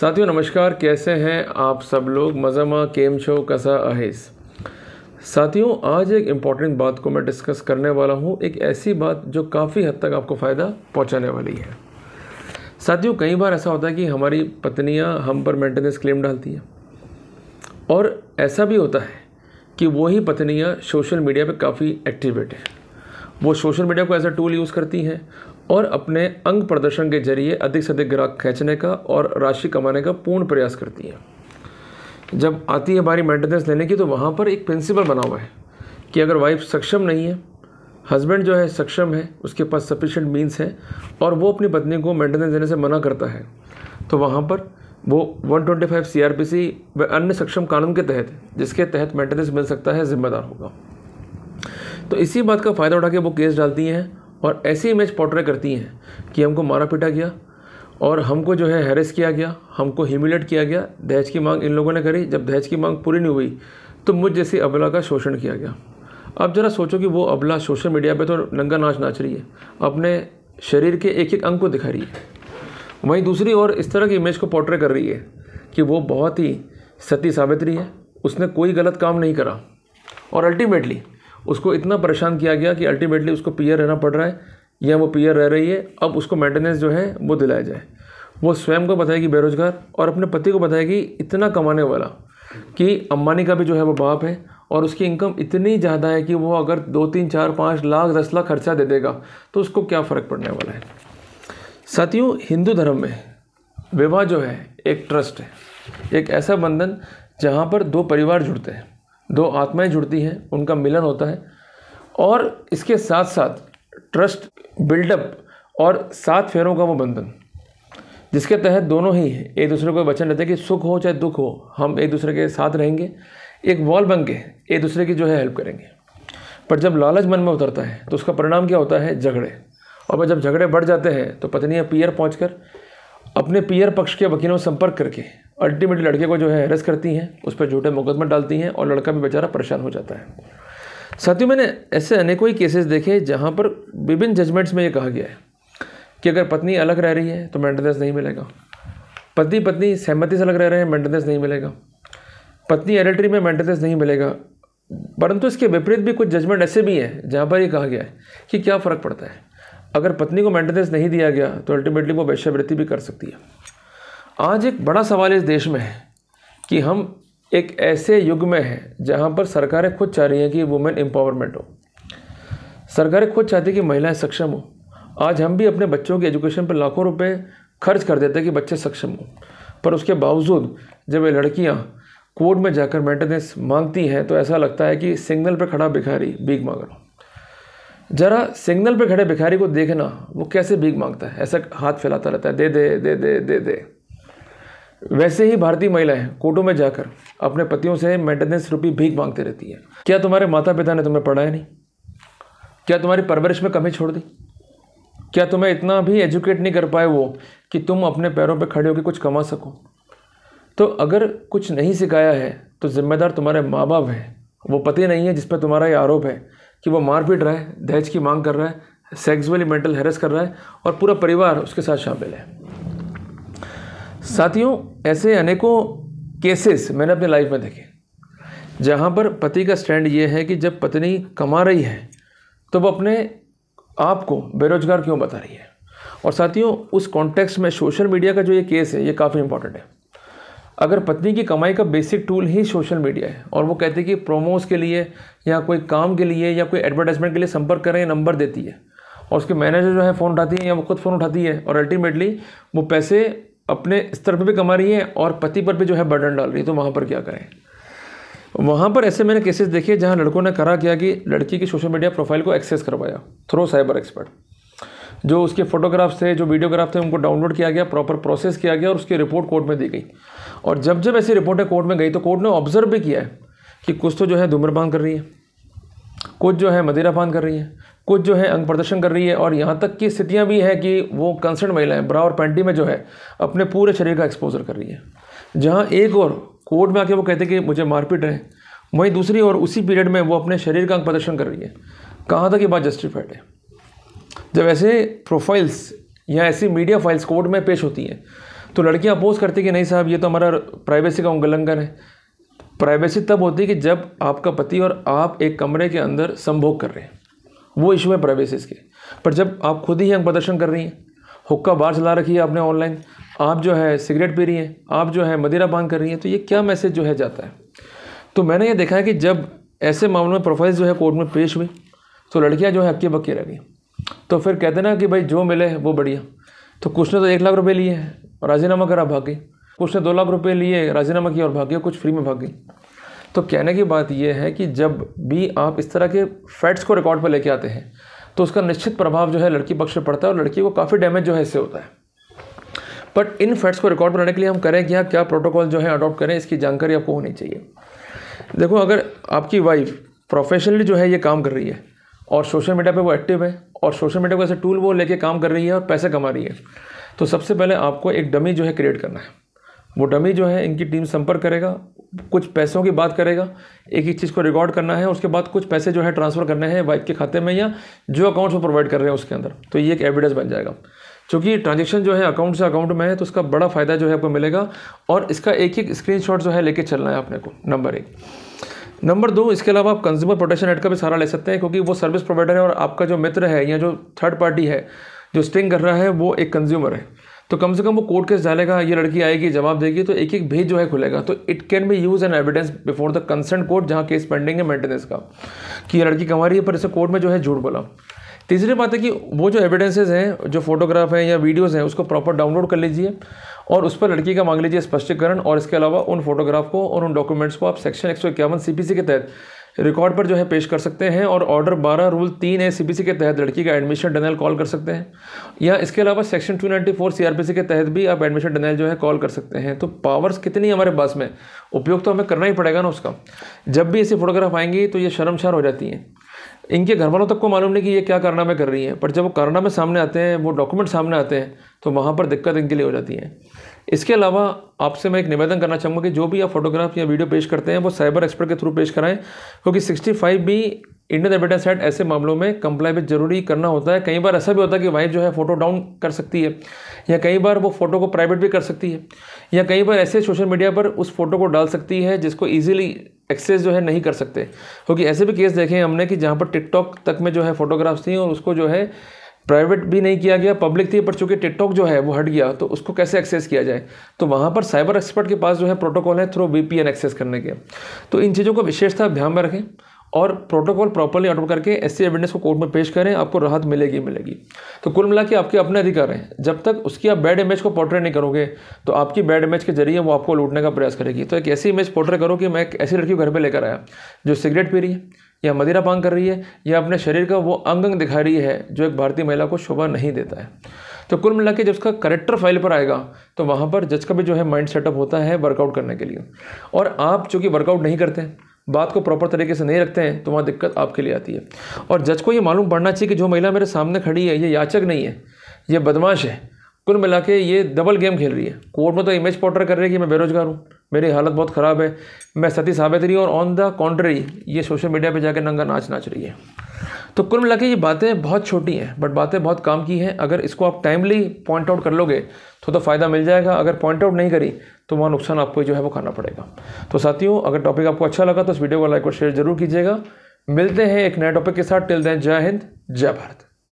साथियों नमस्कार कैसे हैं आप सब लोग मज़मा केम छो कसा अहिस साथियों आज एक इम्पॉर्टेंट बात को मैं डिस्कस करने वाला हूँ एक ऐसी बात जो काफ़ी हद तक आपको फ़ायदा पहुँचाने वाली है साथियों कई बार ऐसा होता है कि हमारी पत्नियाँ हम पर मेंटेनेंस क्लेम डालती हैं और ऐसा भी होता है कि वही पत्नियाँ सोशल मीडिया पर काफ़ी एक्टिवेट हैं वो सोशल मीडिया को एज अ टूल यूज़ करती हैं और अपने अंग प्रदर्शन के जरिए अधिक से अधिक ग्राहक खींचने का और राशि कमाने का पूर्ण प्रयास करती है जब आती है बारी मेंटेनेंस लेने की तो वहाँ पर एक प्रिंसिपल बना हुआ है कि अगर वाइफ सक्षम नहीं है हस्बैंड जो है सक्षम है उसके पास सफिशेंट मीन्स है और वो अपनी पत्नी को मेंटेनेंस देने से मना करता है तो वहाँ पर वो 125 twenty five C R P C व अन्य सक्षम कानून के तहत जिसके तहत मेंटेनेंस मिल सकता है जिम्मेदार होगा तो इसी बात का फ़ायदा उठा के वो केस डालती हैं और ऐसी इमेज पोर्ट्रे करती हैं कि हमको मारा पीटा गया और हमको जो है हैरेस किया गया हमको ह्यूमिलेट किया गया दहेज की मांग इन लोगों ने करी जब दहेज की मांग पूरी नहीं हुई तो मुझ जैसी अबला का शोषण किया गया अब ज़रा सोचो कि वो अबला सोशल मीडिया पे तो नंगा नाच नाच रही है अपने शरीर के एक एक अंग को दिखा रही है वहीं दूसरी ओर इस तरह की इमेज को पोर्ट्रे कर रही है कि वो बहुत ही सती सावित्री है उसने कोई गलत काम नहीं करा और अल्टीमेटली उसको इतना परेशान किया गया कि अल्टीमेटली उसको पियर रहना पड़ रहा है या वो पियर रह रही है अब उसको मेंटेनेंस जो है वो दिलाया जाए वो स्वयं को बताएगी बेरोजगार और अपने पति को बताएगी इतना कमाने वाला कि अम्बानी का भी जो है वो बाप है और उसकी इनकम इतनी ज़्यादा है कि वो अगर दो तीन चार पाँच लाख दस लाख खर्चा दे देगा तो उसको क्या फ़र्क पड़ने वाला है साथियों हिंदू धर्म में विवाह जो है एक ट्रस्ट है एक ऐसा बंधन जहाँ पर दो परिवार जुड़ते हैं दो आत्माएं जुड़ती हैं उनका मिलन होता है और इसके साथ साथ ट्रस्ट बिल्डअप और सात फेरों का वो बंधन जिसके तहत दोनों ही एक दूसरे को वचन रहते हैं कि सुख हो चाहे दुख हो हम एक दूसरे के साथ रहेंगे एक वॉल बन के एक दूसरे की जो है हेल्प करेंगे पर जब लालच मन में उतरता है तो उसका परिणाम क्या होता है झगड़े और जब झगड़े बढ़ जाते हैं तो पत्नियाँ पियर पहुँच अपने पियर पक्ष के वकीलों संपर्क करके अल्टीमेटली लड़के को जो है हैरस करती हैं उस पर झूठे मुकदमे डालती हैं और लड़का भी बेचारा परेशान हो जाता है साथियों मैंने ऐसे अनेकों ही केसेस देखे जहाँ पर विभिन्न जजमेंट्स में ये कहा गया है कि अगर पत्नी अलग रह रही है तो मेंटेनेंस नहीं मिलेगा पति पत्नी सहमति से अलग रह रहे हैं मेंटेनेंस नहीं मिलेगा पत्नी एडल्ट्री में मेंटेनेंस नहीं मिलेगा परंतु इसके विपरीत भी कुछ जजमेंट ऐसे भी हैं जहाँ पर ये कहा गया है कि क्या फ़र्क पड़ता है अगर पत्नी को मेंटेनेंस नहीं दिया गया तो अल्टीमेटली वो वैश्यवृत्ति भी कर सकती है आज एक बड़ा सवाल इस देश में है कि हम एक ऐसे युग में हैं जहाँ पर सरकारें खुद चाह रही हैं कि वुमेन एम्पावरमेंट हो सरकारें खुद चाहती कि महिलाएं सक्षम हो आज हम भी अपने बच्चों के एजुकेशन पर लाखों रुपए खर्च कर देते हैं कि बच्चे सक्षम हों पर उसके बावजूद जब ये लड़कियाँ कोर्ट में जाकर मेंटेनेंस मांगती हैं तो ऐसा लगता है कि सिग्नल पर खड़ा भिखारी भीख मांग रहा जरा सिग्नल पर खड़े भिखारी को देखना वो कैसे भीख मांगता है ऐसा हाथ फैलाता रहता है दे दे दे दे दे दे वैसे ही भारतीय महिलाएं कोटों में जाकर अपने पतियों से मेंटेनेंस रूपी भीख मांगती रहती हैं क्या तुम्हारे माता पिता ने तुम्हें पढ़ाया नहीं क्या तुम्हारी परवरिश में कमी छोड़ दी क्या तुम्हें इतना भी एजुकेट नहीं कर पाए वो कि तुम अपने पैरों पर खड़े होकर कुछ कमा सको तो अगर कुछ नहीं सिखाया है तो जिम्मेदार तुम्हारे माँ बाप हैं वो पति नहीं है जिस पर तुम्हारा ये आरोप है कि वो मार पीट रहा है दहेज की मांग कर रहा है सेक्सुअली मेंटल हेरस कर रहा है और पूरा परिवार उसके साथ शामिल है साथियों ऐसे अनेकों केसेस मैंने अपनी लाइफ में देखे जहाँ पर पति का स्टैंड ये है कि जब पत्नी कमा रही है तो वो अपने आप को बेरोजगार क्यों बता रही है और साथियों उस कॉन्टेक्स्ट में सोशल मीडिया का जो ये केस है ये काफ़ी इंपॉर्टेंट है अगर पत्नी की कमाई का बेसिक टूल ही सोशल मीडिया है और वो कहते हैं कि प्रोमोस के लिए या कोई काम के लिए या कोई एडवर्टाइजमेंट के लिए संपर्क करें या नंबर देती है और उसके मैनेजर जो है फ़ोन उठाती है या वो खुद फ़ोन उठाती है और अल्टीमेटली वो पैसे अपने स्तर पर भी कमा रही हैं और पति पर भी जो है बर्डन डाल रही है तो वहाँ पर क्या करें वहाँ पर ऐसे मैंने केसेस देखे जहाँ लड़कों ने करा किया कि लड़की की सोशल मीडिया प्रोफाइल को एक्सेस करवाया थ्रो साइबर एक्सपर्ट जो उसके फोटोग्राफ्स थे जो वीडियोग्राफ थे उनको डाउनलोड किया गया प्रॉपर प्रोसेस किया गया और उसकी रिपोर्ट कोर्ट में दी गई और जब जब ऐसी रिपोर्टें कोर्ट में गई तो कोर्ट ने ऑब्जर्व भी किया है कि कुछ तो जो है धूम्रपान कर रही है कुछ जो है मदिरापान कर रही है कुछ जो है अंग प्रदर्शन कर रही है और यहाँ तक की स्थितियाँ भी हैं कि वो कंसर्न महिलाएं ब्रा और पैंटी में जो है अपने पूरे शरीर का एक्सपोजर कर रही है जहाँ एक और कोर्ट में आके वो कहते कि मुझे मारपीट है वहीं दूसरी और उसी पीरियड में वो अपने शरीर का अंग प्रदर्शन कर रही है कहाँ तक ये बात जस्टिफाइड है जब ऐसे प्रोफाइल्स या ऐसी मीडिया फाइल्स कोर्ट में पेश होती हैं तो लड़कियाँ अपोज करती कि नहीं साहब ये तो हमारा प्राइवेसी का उल्लंघन है प्राइवेसी तब होती है कि जब आपका पति और आप एक कमरे के अंदर संभोग कर रहे हैं वो इशू है प्राइवेसी के पर जब आप खुद ही यंग प्रदर्शन कर रही हैं हुक्का बार चला रखी है आपने ऑनलाइन आप जो है सिगरेट पी रही हैं आप जो है मदिरा पान कर रही हैं तो ये क्या मैसेज जो है जाता है तो मैंने ये देखा है कि जब ऐसे मामलों में प्रोफाइल जो है कोर्ट में पेश हुई तो लड़कियाँ जो है अक्के बक्के रह गई तो फिर कहते ना कि भाई जो मिले वो बढ़िया तो कुछ ने तो एक लाख रुपये लिए हैं राजीनामा करा भाग गई कुछ ने दो लाख रुपये लिए राजीनामा किया और भाग गया कुछ फ्री में भाग गई तो कहने की बात यह है कि जब भी आप इस तरह के फैट्स को रिकॉर्ड पर लेके आते हैं तो उसका निश्चित प्रभाव जो है लड़की पक्ष पर पड़ता है और लड़की को काफ़ी डैमेज जो है इससे होता है बट इन फैट्स को रिकॉर्ड बनाने के लिए हम करें क्या हाँ, क्या प्रोटोकॉल जो है अडॉप्ट करें इसकी जानकारी आपको होनी चाहिए देखो अगर आपकी वाइफ प्रोफेशनली जो है ये काम कर रही है और सोशल मीडिया पे वो एक्टिव है और सोशल मीडिया को ऐसे टूल वो लेके काम कर रही है और पैसे कमा रही है तो सबसे पहले आपको एक डमी जो है क्रिएट करना है वो डमी जो है इनकी टीम संपर्क करेगा कुछ पैसों की बात करेगा एक ही चीज़ को रिकॉर्ड करना है उसके बाद कुछ पैसे जो है ट्रांसफ़र करने हैं वाइफ के खाते में या जो अकाउंट्स वो प्रोवाइड कर रहे हैं उसके अंदर तो ये एक एविडेंस बन जाएगा चूँकि ट्रांजेक्शन जो है अकाउंट से अकाउंट में है तो उसका बड़ा फ़ायदा जो है आपको मिलेगा और इसका एक एक स्क्रीन जो है लेके चलना है आपने को नंबर एक नंबर दो इसके अलावा आप कंज्यूमर प्रोटेक्शन एक्ट का भी सहारा ले सकते हैं क्योंकि वो सर्विस प्रोवाइडर है और आपका जो मित्र है या जो थर्ड पार्टी है जो स्टिंग कर रहा है वो एक कंज्यूमर है तो कम से कम वो कोर्ट केस डालेगा ये लड़की आएगी जवाब देगी तो एक एक भेज जो है खुलेगा तो it can be use an evidence before the concern court जहाँ केस पेंडिंग है मेंटेनेंस का कि ये लड़की कमा रही है पर इसे कोर्ट में जो है झूठ बोला तीसरी बात है कि वो जो एविडेंसेज हैं जो फोटोग्राफ हैं या वीडियोज हैं उसको प्रॉपर डाउनलोड कर लीजिए और उस पर लड़की का मांग लीजिए स्पष्टीकरण और इसके अलावा उन फोटोग्राफ को और उन डॉक्यूमेंट्स को आप सेक्शन एक सौ इक्यावन सी के तहत रिकॉर्ड पर जो है पेश कर सकते हैं और ऑर्डर बारह रूल तीन ए सी के तहत लड़की का एडमिशन डनैल कॉल कर सकते हैं या इसके अलावा section two ninety four C के तहत भी आप एडमिशन डनैल जो है कॉल कर सकते हैं तो पावर्स कितनी हमारे पास में उपयोग तो हमें करना ही पड़ेगा ना उसका जब भी ऐसी फोटोग्राफ आएंगी तो ये शर्मशार हो जाती हैं इनके घर वालों तक को मालूम नहीं कि ये क्या कारनामे कर रही हैं पर जब वो कारनामे सामने आते हैं वो डॉक्यूमेंट सामने आते हैं तो वहाँ पर दिक्कत इनके लिए हो जाती है इसके अलावा आपसे मैं एक निवेदन करना चाहूँगा कि जो भी आप फोटोग्राफ या वीडियो पेश करते हैं वो साइबर एक्सपर्ट के थ्रू पेश कराएं क्योंकि सिक्सटी फाइव भी इंडियन एविडेंस एक्ट ऐसे मामलों में कंप्लाई भी जरूरी करना होता है कई बार ऐसा भी होता है कि वाइफ जो है फोटो डाउन कर सकती है या कई बार वो फोटो को प्राइवेट भी कर सकती है या कई बार ऐसे सोशल मीडिया पर उस फोटो को डाल सकती है जिसको ईजिली एक्सेस जो है नहीं कर सकते क्योंकि ऐसे भी केस देखे हैं हमने कि जहाँ पर टिकटॉक तक में जो है फोटोग्राफ्स थी और उसको जो है प्राइवेट भी नहीं किया गया पब्लिक थी पर चूंकि टिकटॉक जो है वो हट गया तो उसको कैसे एक्सेस किया जाए तो वहाँ पर साइबर एक्सपर्ट के पास जो है प्रोटोकॉल है थ्रू वी एक्सेस करने के तो इन चीज़ों को विशेषता ध्यान में रखें और प्रोटोकॉल प्रॉपरली अटोट करके एस एविडेंस को कोर्ट में पेश करें आपको राहत मिलेगी मिलेगी तो कुल मिला के आपके अपने अधिकार हैं जब तक उसकी आप बैड इमेज को पोर्ट्रेट नहीं करोगे तो आपकी बैड इमेज के जरिए वो आपको लूटने का प्रयास करेगी तो एक ऐसी इमेज पोर्ट्रेट करो कि मैं एक ऐसी लड़की को घर पर लेकर आया जो सिगरेट पी रही है या मदिरा पान कर रही है या अपने शरीर का वो अंग अंग दिखा रही है जो एक भारतीय महिला को शोभा नहीं देता है तो कुल मिला के जब उसका करेक्टर फाइल पर आएगा तो वहाँ पर जज का भी जो है माइंड सेटअप होता है वर्कआउट करने के लिए और आप चूँकि वर्कआउट नहीं करते बात को प्रॉपर तरीके से नहीं रखते हैं तो वहाँ दिक्कत आपके लिए आती है और जज को ये मालूम पड़ना चाहिए कि जो महिला मेरे सामने खड़ी है ये याचक नहीं है ये बदमाश है कुल मिला के ये डबल गेम खेल रही है कोर्ट में तो इमेज पोर्टर कर रही है कि मैं बेरोजगार हूँ मेरी हालत बहुत ख़राब है मैं सती साबित हूँ और ऑन द कॉन्ट्री ये सोशल मीडिया पे जाकर नंगा नाच नाच रही है तो कुल मिला ये बातें बहुत छोटी हैं बट बातें बहुत काम की हैं अगर इसको आप टाइमली पॉइंट आउट कर लोगे तो तो फ़ायदा मिल जाएगा अगर पॉइंट आउट नहीं करी तो वहाँ नुकसान आपको जो है वो खाना पड़ेगा तो साथियों अगर टॉपिक आपको अच्छा लगा तो इस वीडियो को लाइक और शेयर जरूर कीजिएगा मिलते हैं एक नए टॉपिक के साथ टिल दें जय हिंद जय भारत